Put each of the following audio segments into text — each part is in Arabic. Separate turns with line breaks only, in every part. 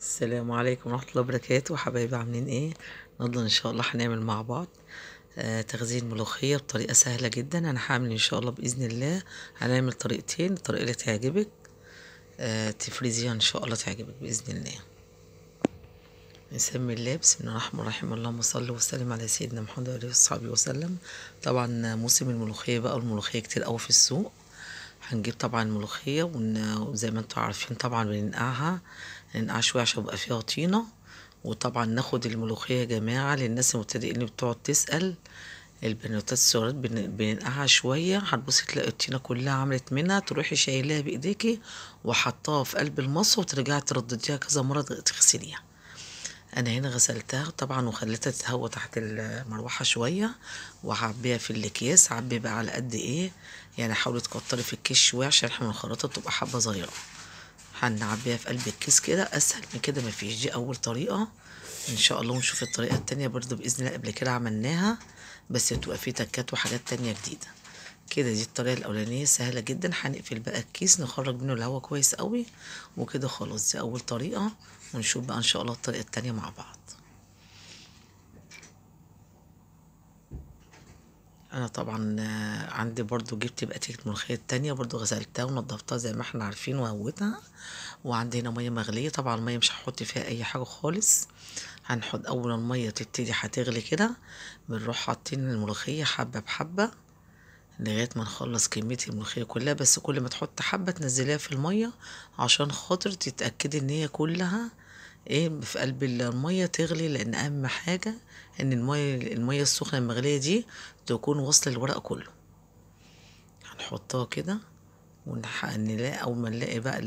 السلام عليكم ورحمة الله وبركاته حبايبي عاملين ايه النهاردة ان شاء الله هنعمل مع بعض آه، تخزين ملوخية بطريقة سهلة جدا انا هعمل ان شاء الله بإذن الله هنعمل طريقتين الطريقة اللي تعجبك آه، تفريزيها ان شاء الله تعجبك بإذن الله نسمي الله بسم الله الرحمن الرحيم اللهم صل وسلم على سيدنا محمد وعلى اله وصحبه وسلم طبعا موسم الملوخية بقى الملوخية كتير قوي في السوق هنجيب طبعا ملوخية وزي ما انتوا عارفين طبعا بننقعها ننقع شوية عشان يبقى فيها طينة وطبعا ناخد الملوخية يا جماعة للناس المبتدئين اللي بتقعد تسأل البنوتات الصغيرات بننقعها شوية هتبصي تلاقي الطينة كلها عملت منها تروحي شايلاها بإيديكي وحطاها في قلب المصفى وترجعي تردديها كذا مرة تغسليها انا هنا غسلتها طبعا وخليتها تتهوى تحت المروحه شويه وهعبيها في الاكياس عبي بقى على قد ايه يعني حاولي تكتري في الكيس شويه عشان احنا الخلاطه بتبقى حبه صغيره هنعبيها في قلب الكيس كده اسهل من كده مفيش دي اول طريقه ان شاء الله ونشوف الطريقه التانية برضو باذن الله قبل كده عملناها بس تبقى في تكات وحاجات تانية جديده كده دي الطريقه الاولانيه سهله جدا هنقفل بقى الكيس نخرج منه الهواء كويس قوي وكده خلاص دي اول طريقه ونشوف بقى ان شاء الله الطريقه التانيه مع بعض انا طبعا عندي برضو جبت تيكة ملوخيه التانية برضو غسلتها ونضفتها زي ما احنا عارفين وهوتها وعندي هنا مية مغلية طبعا المية مش هحط فيها اي حاجة خالص هنحط اول المية تبتدي هتغلي كده بنروح حاطين الملوخية حبة بحبة لغاية ما نخلص كمية الملوخية كلها بس كل ما تحط حبة تنزليها في المية عشان خاطر تتأكدي ان هي كلها ايه في قلب المية تغلي لان اهم حاجة ان المية المية السخنة المغلية دي تكون واصلة الورق كله هنحطها كده ونلاقي اول ما نلاقي بقى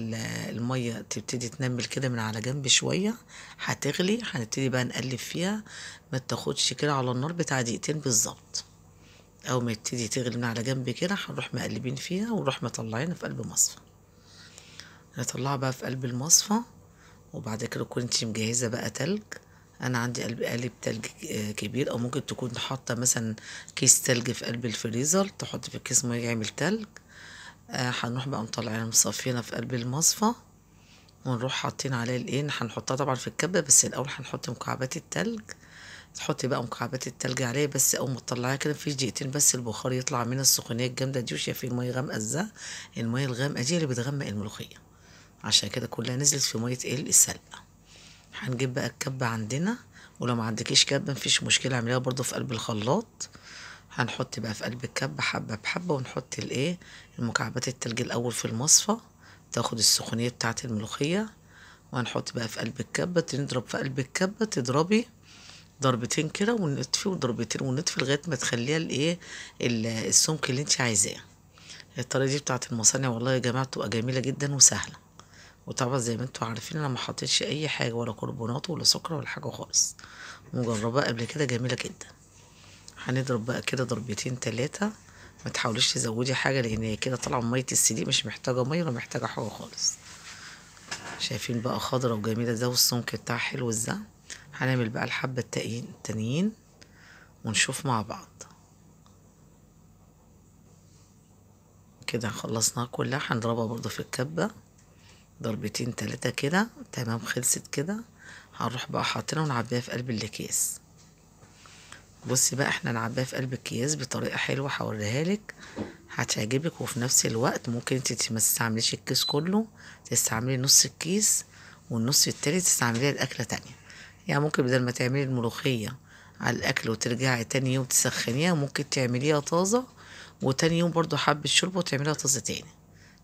الميه تبتدي تنمل كده من على جنب شويه هتغلي هنبتدي بقى نقلب فيها ما تاخدش كده على النار بتاع دقيقتين بالظبط أول ما يبتدي تغلي من على جنب كده هنروح مقلبين فيها ونروح مطلعينها في قلب مصفى نطلعها بقى في قلب المصفى وبعد كده تكون انت مجهزة بقى تلج انا عندي قلب قالب تلج آه، كبير او ممكن تكون حاطه مثلا كيس تلج في قلب الفريزر تحط في الكيس ميه يعمل تلج آه، هنروح بقى مطلعينها مصفينا في قلب المصفى ونروح حاطين عليها الايه هنحطها طبعا في الكبه بس الاول هنحط مكعبات التلج تحطي بقى مكعبات التلج عليه بس اول ما تطلعيها كده في دقيقتين بس البخار يطلع من السخونيه الجامده دي وشايفين الميه غامقه ازاي الميه الغامقه دي اللي بتغمق الملوخيه عشان كده كلها نزلت في ميه ايه السلقه هنجيب بقى الكبه عندنا ولو ما عندكيش كبه مفيش مشكله اعمليها برضو في قلب الخلاط هنحط بقى في قلب الكبه حبه بحبه ونحط الايه المكعبات التلج الاول في المصفى تاخد السخونيه بتاعه الملوخيه وهنحط بقى في قلب الكبه تضرب في قلب الكبه تضربي ضربتين كده ونطفي وضربتين ونطفي لغايه ما تخليها الايه السمك اللي انت عايزاه الطريقه دي بتاعه المصانع والله يا جماعه بتبقى جميله جدا وسهله وطبعا زي ما انتوا عارفين انا ما حطيتش اي حاجه ولا كربونات ولا سكر ولا حاجه خالص مجربه قبل كده جميله جدا هنضرب بقى كده ضربتين تلاتة ما تحاوليش تزودي حاجه لان هي كده طالعه ميه السديق مش محتاجه ميه ولا محتاجه حاجه خالص شايفين بقى خضره وجميله ده والسمك بتاعها حلو ازاي هنعمل بقى الحبة التانيين ونشوف مع بعض كده خلصناها كلها هنضربها برضو في الكبة ضربتين تلاتة كده تمام خلصت كده هنروح بقى حاطينها ونعبيها في قلب الاكياس بصي بقى احنا نعبيها في قلب الكياس بطريقه حلوه هوريها لك هتعجبك وفي نفس الوقت ممكن انت ما تستعمليش الكيس كله تستعملي نص الكيس والنص التاني تستعمليه لاكله تانية يعني ممكن بدل ما تعملي الملوخية على الأكل وترجعي تاني يوم تسخنيها ممكن تعمليها طازة وتاني يوم برضو حبة شوربة وتعمليها طازة تاني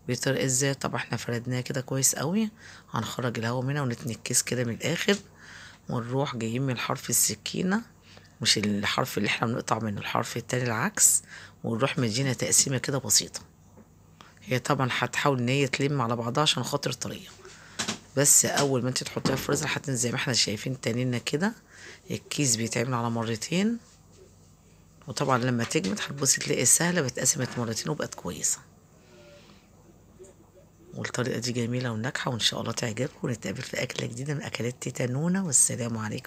بطريقه ازاي طب احنا فردناها كده كويس قوي هنخرج الهواء منها ونتنكس كده من الآخر ونروح جايين من حرف السكينة مش الحرف اللي احنا بنقطع منه الحرف التاني العكس ونروح مدينا تقسيمة كده بسيطة هي طبعا هتحاول ان هي تلم على بعضها عشان خاطر طريقة بس اول ما انت تحطيها في الفريزر هتنزل زي ما احنا شايفين تانينا كده الكيس بيتعمل على مرتين وطبعا لما تجمد هتبصي تلاقي سهله بتقسمت مرتين وبقت كويسه والطريقه دي جميله وناجحه وان شاء الله تعجبكم ونتقابل في اكله جديده من اكلات تيتا نونا والسلام عليكم